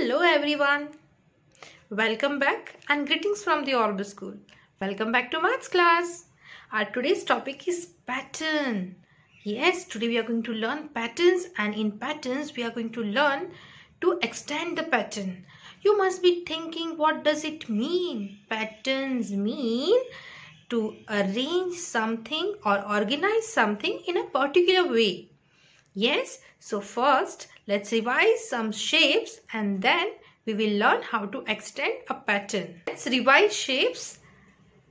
Hello everyone. Welcome back and greetings from the Orbis School. Welcome back to maths class. Our today's topic is pattern. Yes, today we are going to learn patterns and in patterns we are going to learn to extend the pattern. You must be thinking what does it mean? Patterns mean to arrange something or organize something in a particular way. Yes, so first let's revise some shapes and then we will learn how to extend a pattern. Let's revise shapes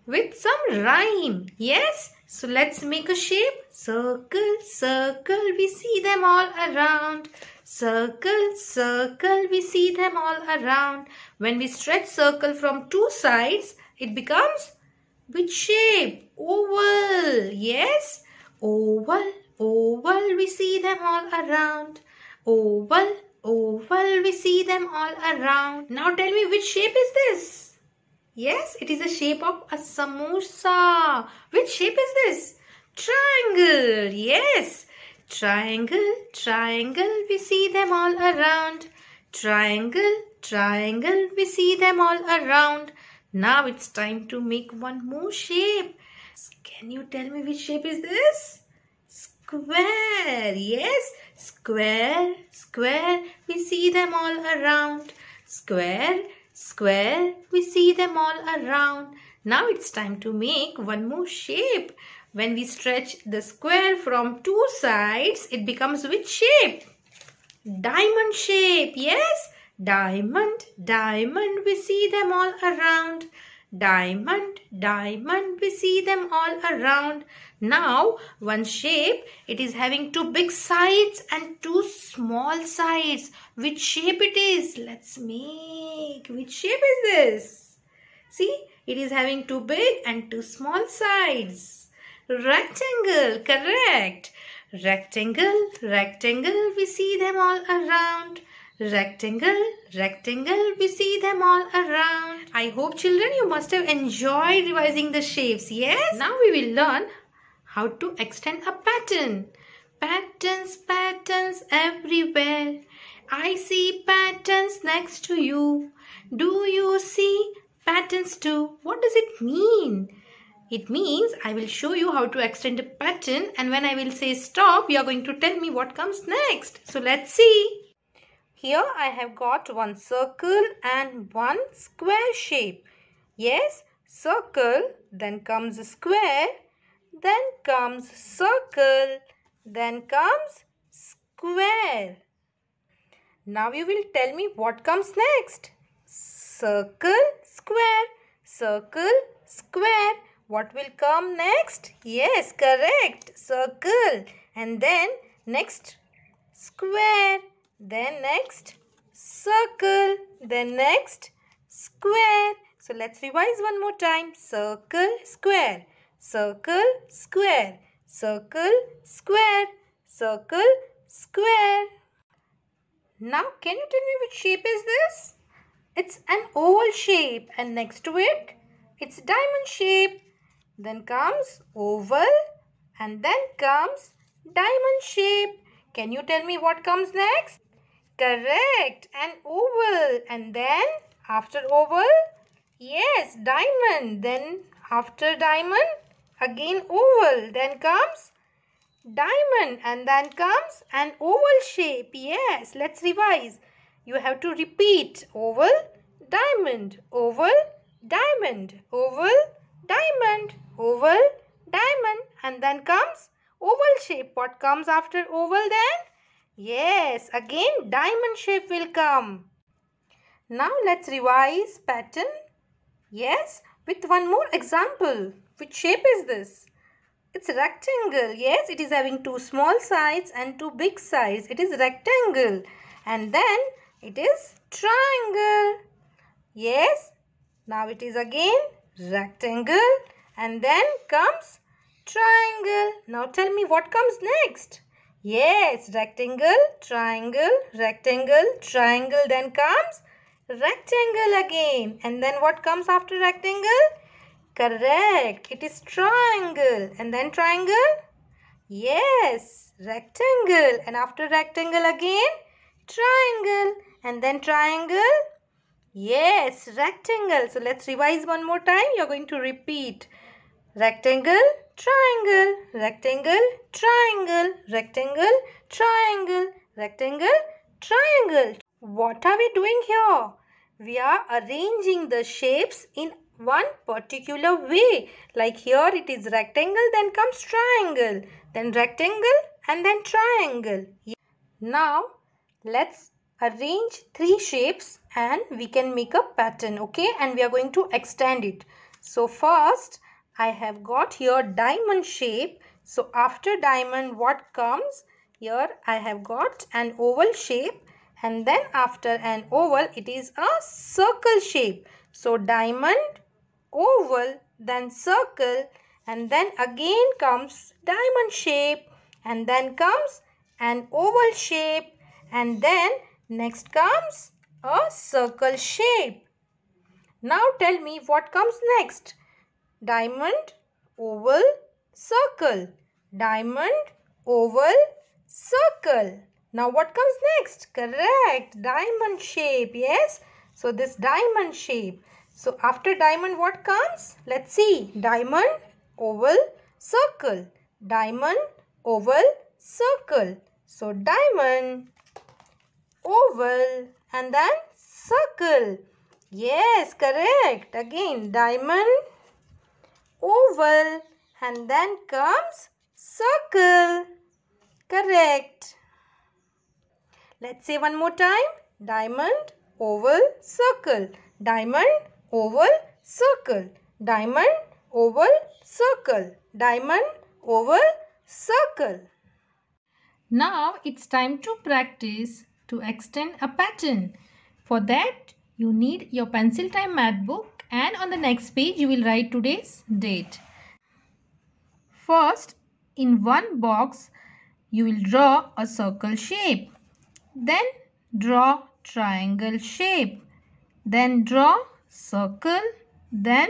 with some rhyme. Yes, so let's make a shape. Circle, circle, we see them all around. Circle, circle, we see them all around. When we stretch circle from two sides, it becomes which shape? Oval. Yes, oval, Oval, we see them all around. Oval, oval, we see them all around. Now tell me which shape is this? Yes, it is the shape of a samosa. Which shape is this? Triangle, yes. Triangle, triangle, we see them all around. Triangle, triangle, we see them all around. Now it's time to make one more shape. Can you tell me which shape is this? Square, yes, square, square, we see them all around. Square, square, we see them all around. Now it's time to make one more shape. When we stretch the square from two sides, it becomes which shape? Diamond shape, yes? Diamond, diamond, we see them all around. Diamond, diamond, we see them all around. Now, one shape, it is having two big sides and two small sides. Which shape it is? Let's make. Which shape is this? See, it is having two big and two small sides. Rectangle, correct. Rectangle, rectangle, we see them all around. Rectangle, rectangle, we see them all around. I hope children you must have enjoyed revising the shapes, yes? Now we will learn how to extend a pattern. Patterns, patterns everywhere. I see patterns next to you. Do you see patterns too? What does it mean? It means I will show you how to extend a pattern and when I will say stop, you are going to tell me what comes next. So let's see. Here I have got one circle and one square shape. Yes, circle, then comes square, then comes circle, then comes square. Now you will tell me what comes next. Circle, square, circle, square. What will come next? Yes, correct. Circle. And then next square then next circle, then next square. So let's revise one more time. Circle, square, circle, square, circle, square, circle, square. Now can you tell me which shape is this? It's an oval shape and next to it, it's diamond shape. Then comes oval and then comes diamond shape. Can you tell me what comes next? Correct. An oval. And then after oval, yes, diamond. Then after diamond, again oval. Then comes diamond. And then comes an oval shape. Yes, let's revise. You have to repeat. Oval, diamond, oval, diamond, oval, diamond, oval, diamond. And then comes oval shape. What comes after oval then? Yes, again diamond shape will come. Now let's revise pattern. Yes, with one more example. Which shape is this? It's rectangle. Yes, it is having two small sides and two big sides. It is rectangle. And then it is triangle. Yes, now it is again rectangle. And then comes triangle. Now tell me what comes next. Yes, rectangle, triangle, rectangle, triangle. Then comes rectangle again. And then what comes after rectangle? Correct. It is triangle. And then triangle? Yes, rectangle. And after rectangle again? Triangle. And then triangle? Yes, rectangle. So let's revise one more time. You're going to repeat. Rectangle, triangle, rectangle, triangle, rectangle, triangle, rectangle, triangle. What are we doing here? We are arranging the shapes in one particular way. Like here it is rectangle, then comes triangle, then rectangle and then triangle. Now let's arrange three shapes and we can make a pattern okay and we are going to extend it. So first I have got here diamond shape. So after diamond what comes? Here I have got an oval shape and then after an oval it is a circle shape. So diamond, oval, then circle and then again comes diamond shape and then comes an oval shape and then next comes a circle shape. Now tell me what comes next diamond oval circle diamond oval circle now what comes next correct diamond shape yes so this diamond shape so after diamond what comes let's see diamond oval circle diamond oval circle so diamond oval and then circle yes correct again diamond oval and then comes circle. Correct. Let's say one more time. Diamond, oval, circle. Diamond, oval, circle. Diamond, oval, circle. Diamond, oval, circle. Now it's time to practice to extend a pattern. For that, you need your pencil time math book and on the next page you will write today's date. First in one box you will draw a circle shape. Then draw triangle shape. Then draw circle. Then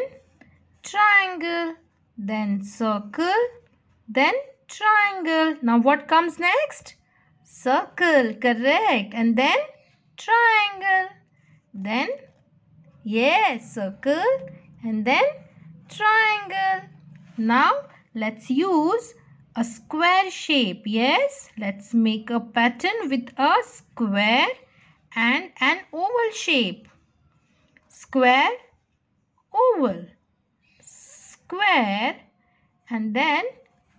triangle. Then circle. Then triangle. Now what comes next? Circle. Correct. And then triangle. Then Yes, circle and then triangle. Now let's use a square shape. Yes, let's make a pattern with a square and an oval shape. Square, oval, square and then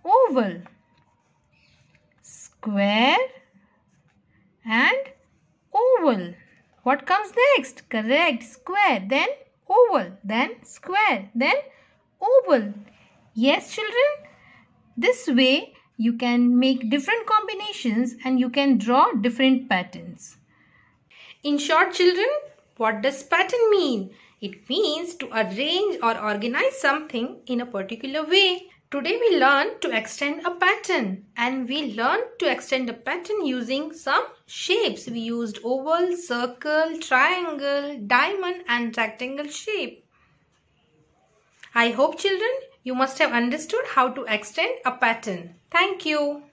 oval. Square and oval. What comes next? Correct. Square. Then oval. Then square. Then oval. Yes, children? This way you can make different combinations and you can draw different patterns. In short, children, what does pattern mean? It means to arrange or organize something in a particular way. Today we learn to extend a pattern and we learn to extend a pattern using some shapes. We used oval, circle, triangle, diamond and rectangle shape. I hope children you must have understood how to extend a pattern. Thank you.